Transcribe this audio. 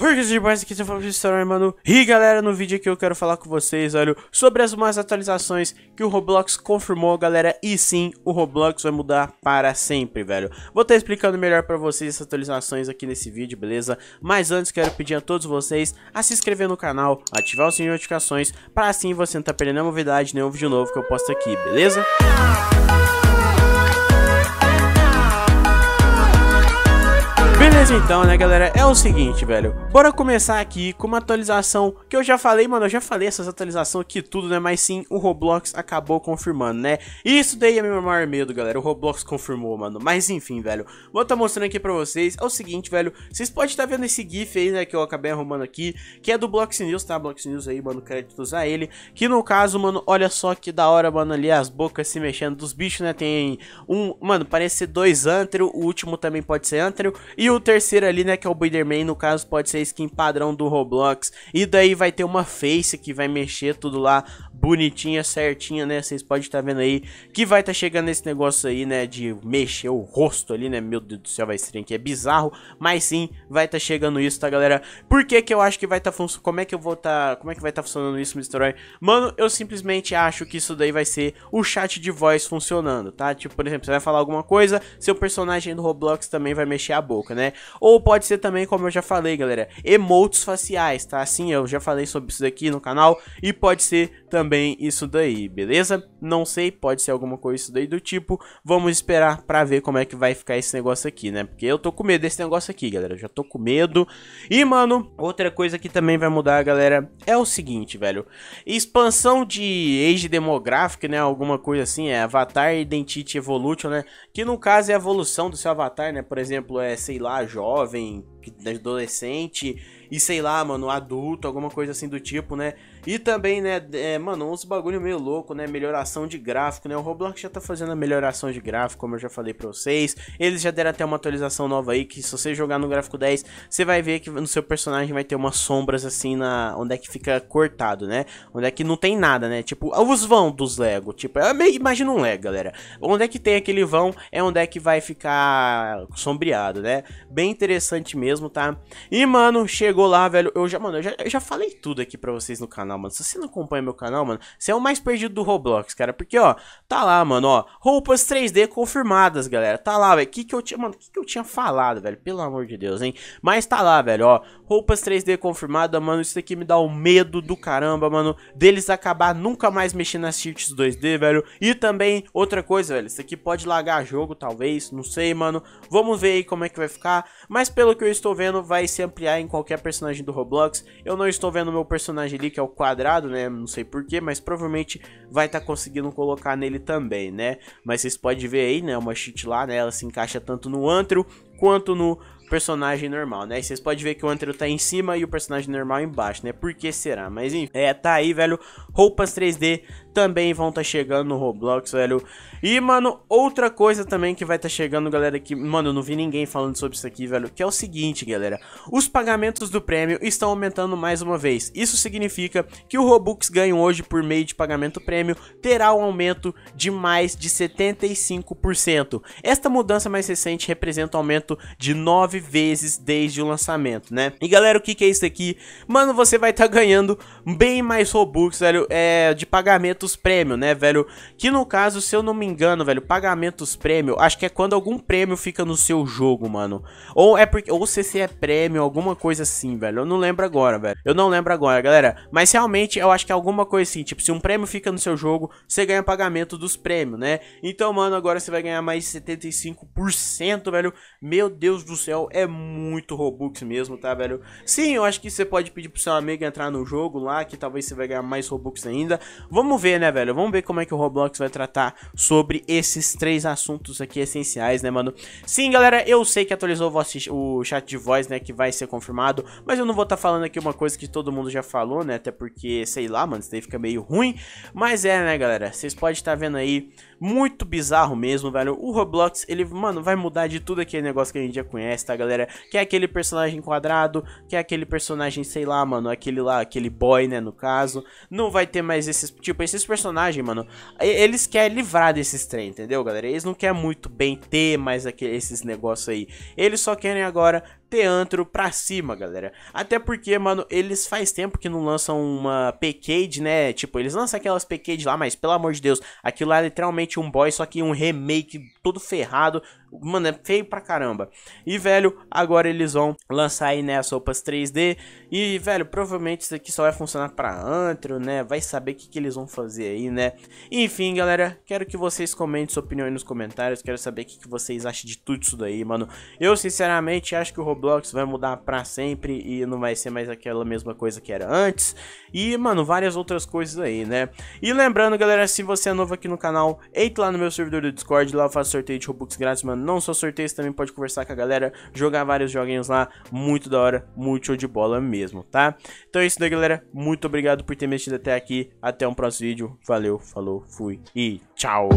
Rurgas de Boys aqui, seu fã história, mano. E galera, no vídeo aqui eu quero falar com vocês, olha, sobre as mais atualizações que o Roblox confirmou, galera. E sim, o Roblox vai mudar para sempre, velho. Vou estar tá explicando melhor para vocês essas atualizações aqui nesse vídeo, beleza? Mas antes, quero pedir a todos vocês a se inscrever no canal, ativar o sininho de notificações, para assim você não estar tá perdendo novidade, nenhum vídeo novo que eu posto aqui, beleza? Música Mas então, né, galera, é o seguinte, velho. Bora começar aqui com uma atualização que eu já falei, mano, eu já falei essas atualizações aqui tudo, né? Mas sim, o Roblox acabou confirmando, né? Isso daí é meu maior medo, galera. O Roblox confirmou, mano. Mas enfim, velho. Vou estar tá mostrando aqui pra vocês. É o seguinte, velho. Vocês podem estar tá vendo esse GIF aí, né, que eu acabei arrumando aqui, que é do Blox News, tá? Blox News aí, mano, créditos a ele. Que no caso, mano, olha só que da hora, mano, ali as bocas se mexendo dos bichos, né? Tem um, mano, parece ser dois antro, o último também pode ser antro, e o terceiro terceiro ali, né, que é o Biderman, no caso pode ser a skin padrão do Roblox. E daí vai ter uma face que vai mexer tudo lá bonitinha, certinha, né? Vocês podem estar tá vendo aí que vai estar tá chegando esse negócio aí, né, de mexer o rosto ali, né? Meu Deus do céu, vai ser que é bizarro, mas sim, vai estar tá chegando isso, tá, galera? Por que que eu acho que vai estar tá funcionando? Como é que eu vou estar, tá, como é que vai estar tá funcionando isso, Mr. Roy? Mano, eu simplesmente acho que isso daí vai ser o chat de voz funcionando, tá? Tipo, por exemplo, você vai falar alguma coisa, seu personagem do Roblox também vai mexer a boca, né? Ou pode ser também, como eu já falei, galera, emotes faciais, tá? Assim, eu já falei sobre isso aqui no canal. E pode ser também isso daí, beleza? Não sei, pode ser alguma coisa isso daí do tipo. Vamos esperar pra ver como é que vai ficar esse negócio aqui, né? Porque eu tô com medo desse negócio aqui, galera. Eu já tô com medo. E, mano, outra coisa que também vai mudar, galera, é o seguinte, velho. Expansão de age demográfico, né? Alguma coisa assim, é Avatar Identity Evolution, né? Que no caso é a evolução do seu avatar, né? Por exemplo, é, sei lá, jovem, da né, adolescente e sei lá, mano, adulto, alguma coisa assim do tipo, né? E também, né, é, mano, uns bagulho meio louco, né? Melhoração de gráfico, né? O Roblox já tá fazendo a melhoração de gráfico, como eu já falei pra vocês. Eles já deram até uma atualização nova aí, que se você jogar no gráfico 10, você vai ver que no seu personagem vai ter umas sombras assim na. Onde é que fica cortado, né? Onde é que não tem nada, né? Tipo, os vão dos Lego. Tipo, é meio... imagina um Lego, galera. Onde é que tem aquele vão é onde é que vai ficar sombreado, né? Bem interessante mesmo mesmo, tá? E, mano, chegou lá, velho. Eu já, mano, eu já, eu já falei tudo aqui pra vocês no canal, mano. Se você não acompanha meu canal, mano, você é o mais perdido do Roblox, cara. Porque, ó, tá lá, mano, ó. Roupas 3D confirmadas, galera. Tá lá, velho. Que que eu tinha, mano, que que eu tinha falado, velho? Pelo amor de Deus, hein? Mas tá lá, velho, ó. Roupas 3D confirmada, mano. Isso aqui me dá um medo do caramba, mano. Deles acabar nunca mais mexendo nas cheats 2D, velho. E também, outra coisa, velho. Isso aqui pode lagar jogo, talvez. Não sei, mano. Vamos ver aí como é que vai ficar. Mas pelo que eu estou estou vendo vai se ampliar em qualquer personagem do Roblox. Eu não estou vendo meu personagem ali, que é o quadrado, né? Não sei porquê, mas provavelmente vai estar tá conseguindo colocar nele também, né? Mas vocês podem ver aí, né? Uma cheat lá, né? Ela se encaixa tanto no antro quanto no personagem normal, né? E vocês podem ver que o Antero tá em cima e o personagem normal embaixo, né? Por que será? Mas enfim, é, tá aí, velho. Roupas 3D também vão estar tá chegando no Roblox, velho. E, mano, outra coisa também que vai estar tá chegando, galera, que, mano, eu não vi ninguém falando sobre isso aqui, velho, que é o seguinte, galera. Os pagamentos do prêmio estão aumentando mais uma vez. Isso significa que o Robux ganho hoje por meio de pagamento prêmio terá um aumento de mais de 75%. Esta mudança mais recente representa um aumento de 9 vezes desde o lançamento, né? E, galera, o que, que é isso aqui? Mano, você vai estar tá ganhando bem mais Robux, velho, é, de pagamento pagamentos prêmio, né, velho? Que no caso, se eu não me engano, velho, pagamentos prêmio, acho que é quando algum prêmio fica no seu jogo, mano. Ou é porque ou se é prêmio, alguma coisa assim, velho. Eu não lembro agora, velho. Eu não lembro agora, galera. Mas realmente eu acho que é alguma coisa assim, tipo, se um prêmio fica no seu jogo, você ganha pagamento dos prêmios, né? Então, mano, agora você vai ganhar mais 75%, velho. Meu Deus do céu, é muito Robux mesmo, tá, velho? Sim, eu acho que você pode pedir pro seu amigo entrar no jogo lá, que talvez você vai ganhar mais Robux ainda. Vamos ver ver, né, velho? Vamos ver como é que o Roblox vai tratar sobre esses três assuntos aqui essenciais, né, mano? Sim, galera, eu sei que atualizou o, chat de voz, né, que vai ser confirmado, mas eu não vou estar tá falando aqui uma coisa que todo mundo já falou, né, até porque, sei lá, mano, isso daí fica meio ruim, mas é, né, galera, vocês podem estar tá vendo aí muito bizarro mesmo, velho. O Roblox, ele, mano, vai mudar de tudo aquele negócio que a gente já conhece, tá, galera? Que é aquele personagem quadrado, que é aquele personagem, sei lá, mano, aquele lá, aquele boy, né, no caso. Não vai ter mais esses, tipo, esses personagens, mano, eles querem livrar desses trem, entendeu, galera? Eles não querem muito bem ter mais aquele, esses negócios aí. Eles só querem agora teantro pra cima, galera. Até porque, mano, eles faz tempo que não lançam uma P-Cade, né? Tipo, eles lançam aquelas P-Cade lá, mas pelo amor de Deus, aquilo lá é literalmente um boy, só que um remake todo ferrado. Mano, é feio pra caramba. E, velho, agora eles vão lançar aí, né, as roupas 3D. E, velho, provavelmente isso aqui só vai funcionar pra antro, né? Vai saber o que, que eles vão fazer aí, né? Enfim, galera, quero que vocês comentem sua opinião aí nos comentários. Quero saber o que, que vocês acham de tudo isso daí, mano. Eu, sinceramente, acho que o Roblox vai mudar pra sempre e não vai ser mais aquela mesma coisa que era antes. E, mano, várias outras coisas aí, né? E lembrando, galera, se você é novo aqui no canal, entre lá no meu servidor do Discord, lá eu faço sorteio de Robux grátis, mano. Não só sorteio, você também pode conversar com a galera, jogar vários joguinhos lá. Muito da hora, muito show de bola mesmo, tá? Então é isso daí, galera. Muito obrigado por ter mexido até aqui. Até um próximo vídeo. Valeu, falou, fui e tchau!